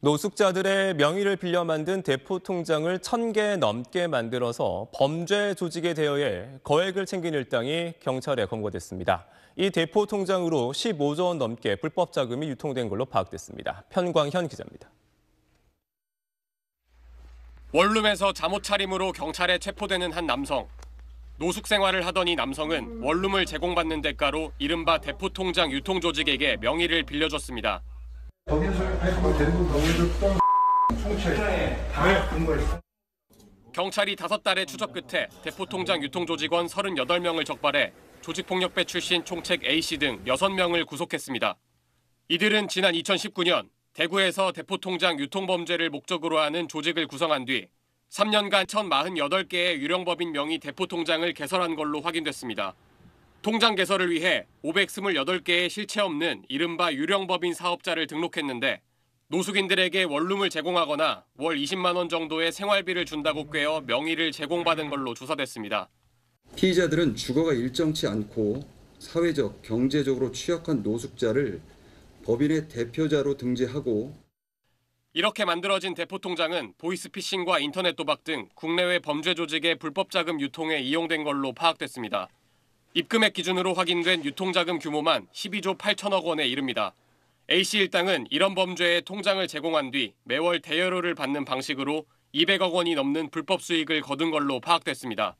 노숙자들의 명의를 빌려 만든 대포 통장을 천 개 넘게 만들어서 범죄 조직에 대여해 거액을 챙긴 일당이 경찰에 검거됐습니다. 이 대포 통장으로 15조 원 넘게 불법 자금이 유통된 걸로 파악됐습니다. 편광현 기자입니다. 원룸에서 잠옷 차림으로 경찰에 체포되는 한 남성. 노숙 생활을 하던 이 남성은 원룸을 제공받는 대가로 이른바 대포 통장 유통 조직에게 명의를 빌려줬습니다. 그 뭐, 네. 네. 경찰이 다섯 달의 추적 끝에 대포통장 유통조직원 38명을 적발해 조직폭력배 출신 총책 A씨 등 6명을 구속했습니다. 이들은 지난 2019년 대구에서 대포통장 유통범죄를 목적으로 하는 조직을 구성한 뒤 3년간 1,048개의 유령법인 명의 대포통장을 개설한 걸로 확인됐습니다. 통장 개설을 위해 528개의 실체 없는 이른바 유령법인 사업자를 등록했는데 노숙인들에게 원룸을 제공하거나 월 20만 원 정도의 생활비를 준다고 꿰어 명의를 제공받은 걸로 조사됐습니다. 피의자들은 주거가 일정치 않고 사회적, 경제적으로 취약한 노숙자를 법인의 대표자로 등재하고 이렇게 만들어진 대포통장은 보이스피싱과 인터넷 도박 등 국내외 범죄 조직의 불법 자금 유통에 이용된 걸로 파악됐습니다. 입금액 기준으로 확인된 유통자금 규모만 12조 8천억 원에 이릅니다. A씨 일당은 이런 범죄에 통장을 제공한 뒤 매월 대여료를 받는 방식으로 200억 원이 넘는 불법 수익을 거둔 걸로 파악됐습니다.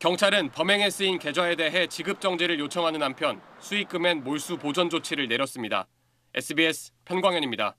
경찰은 범행에 쓰인 계좌에 대해 지급 정지를 요청하는 한편 수익금엔 몰수 보전 조치를 내렸습니다. SBS 편광현입니다.